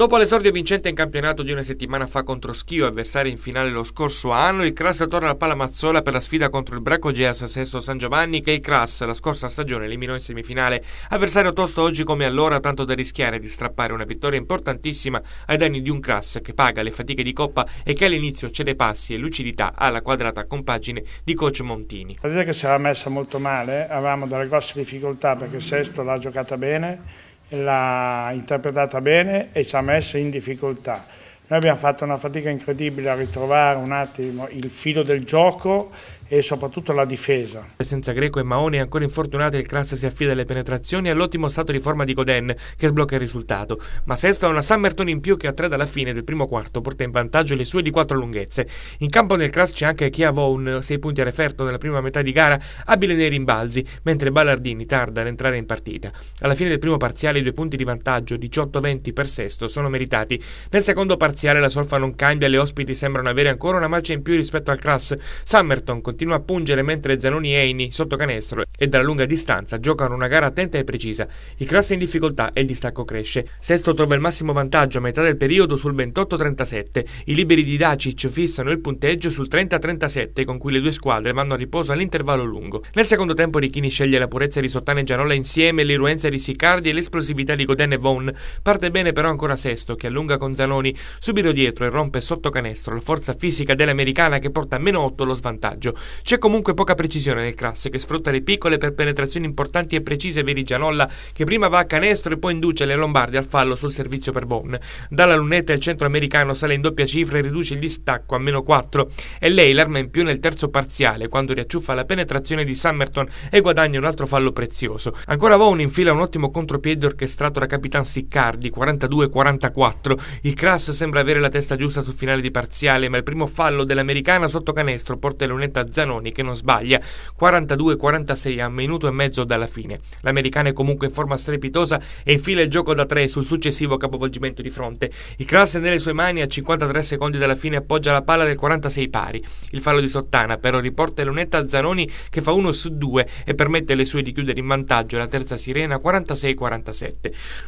Dopo l'esordio vincente in campionato di una settimana fa contro Schio, avversario in finale lo scorso anno, il Crass torna al Palamazzola per la sfida contro il Bracco Geas Sesto San Giovanni che il Crass la scorsa stagione eliminò in semifinale. Avversario tosto oggi come allora, tanto da rischiare di strappare una vittoria importantissima ai danni di un Crass che paga le fatiche di coppa e che all'inizio cede passi e lucidità alla quadrata compagine di coach Montini. La dire che si era messa molto male, avevamo delle grosse difficoltà perché Sesto l'ha giocata bene l'ha interpretata bene e ci ha messo in difficoltà. Noi abbiamo fatto una fatica incredibile a ritrovare un attimo il filo del gioco e soprattutto la difesa. Senza Greco e Maone ancora infortunati il Crasso si affida alle penetrazioni e all'ottimo stato di forma di Goden che sblocca il risultato, ma Sesto ha una Summerton in più che a tre dalla fine del primo quarto porta in vantaggio le sue di quattro lunghezze. In campo del Crasso c'è anche Chia Vaughan, 6 punti a referto nella prima metà di gara, abile nei rimbalzi, mentre Ballardini tarda ad entrare in partita. Alla fine del primo parziale i due punti di vantaggio, 18-20 per Sesto, sono meritati. Nel secondo parziale la solfa non cambia, le ospiti sembrano avere ancora una marcia in più rispetto al Crass. Summerton continua continua a pungere mentre Zanoni e Eini, sotto canestro e dalla lunga distanza, giocano una gara attenta e precisa. I cross in difficoltà e il distacco cresce. Sesto trova il massimo vantaggio a metà del periodo sul 28-37. I liberi di Dacic fissano il punteggio sul 30-37 con cui le due squadre vanno a riposo all'intervallo lungo. Nel secondo tempo Richini sceglie la purezza di Sottane e Gianola insieme, l'irruenza di Sicardi e l'esplosività di Godin e Vaughn. Parte bene però ancora Sesto che allunga con Zanoni, subito dietro e rompe sotto canestro la forza fisica dell'americana che porta a meno 8 lo svantaggio. C'è comunque poca precisione nel Crass, che sfrutta le piccole per penetrazioni importanti e precise per i Gianolla, che prima va a canestro e poi induce le Lombardi al fallo sul servizio per Vaughn. Dalla lunetta il centroamericano sale in doppia cifra e riduce il distacco a meno 4. e lei l'arma in più nel terzo parziale, quando riacciuffa la penetrazione di Summerton e guadagna un altro fallo prezioso. Ancora Vaughn infila un ottimo contropiede orchestrato da Capitan Siccardi, 42-44. Il Crass sembra avere la testa giusta sul finale di parziale, ma il primo fallo dell'americana sotto canestro porta Lunetta a 0 Zanoni che non sbaglia 42-46 a minuto e mezzo dalla fine. L'americana è comunque in forma strepitosa e infila il gioco da tre sul successivo capovolgimento di fronte. Il cross nelle sue mani a 53 secondi dalla fine appoggia la palla del 46 pari. Il fallo di Sottana però riporta lunetta a Zanoni che fa 1 su 2 e permette alle sue di chiudere in vantaggio la terza sirena 46-47.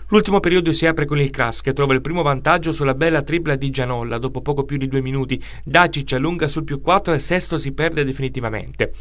L'ultimo periodo si apre con il Cras che trova il primo vantaggio sulla bella tripla di Gianolla dopo poco più di due minuti. Dacic allunga sul più 4 e Sesto si perde definitivamente definitivamente.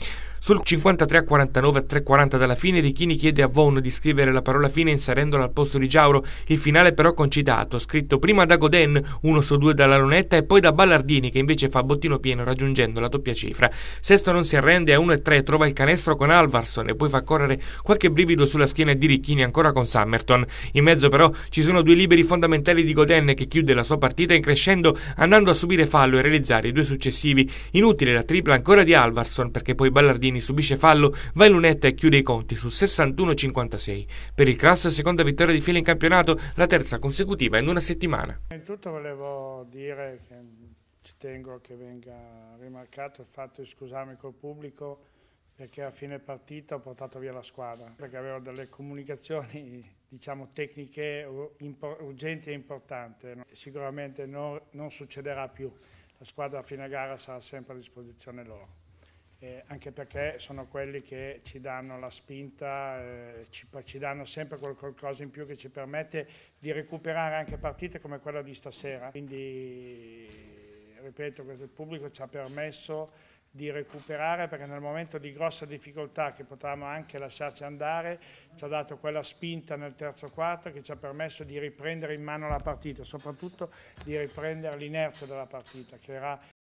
Sul 53 a 49 a 340 dalla fine, Richini chiede a Vaughan di scrivere la parola fine inserendola al posto di Giauro, il finale però concitato, scritto prima da Godin, uno su due dalla lunetta, e poi da Ballardini che invece fa bottino pieno raggiungendo la doppia cifra. Sesto non si arrende a 1 e 3, trova il canestro con Alvarson e poi fa correre qualche brivido sulla schiena di Richini ancora con Summerton. In mezzo però ci sono due liberi fondamentali di Godin che chiude la sua partita increscendo andando a subire fallo e realizzare i due successivi. Inutile la tripla ancora di Alvarsson perché poi Ballardini subisce fallo, va in lunetta e chiude i conti su 61-56. Per il Crass seconda vittoria di fila in campionato, la terza consecutiva in una settimana. Innanzitutto volevo dire che ci tengo che venga rimarcato il fatto di scusarmi col pubblico perché a fine partita ho portato via la squadra, perché avevo delle comunicazioni diciamo, tecniche urgenti e importanti. Sicuramente non, non succederà più, la squadra a fine gara sarà sempre a disposizione loro eh, anche perché sono quelli che ci danno la spinta, eh, ci, ci, danno sempre qualcosa in più che ci permette di recuperare anche partite come quella di stasera. Quindi, ripeto, questo, il pubblico ci ha permesso di recuperare perché nel momento di grossa difficoltà che potevamo anche lasciarci andare ci ha dato quella spinta nel terzo quarto che ci ha permesso di riprendere in mano la partita, soprattutto di riprendere l'inerzia della partita che era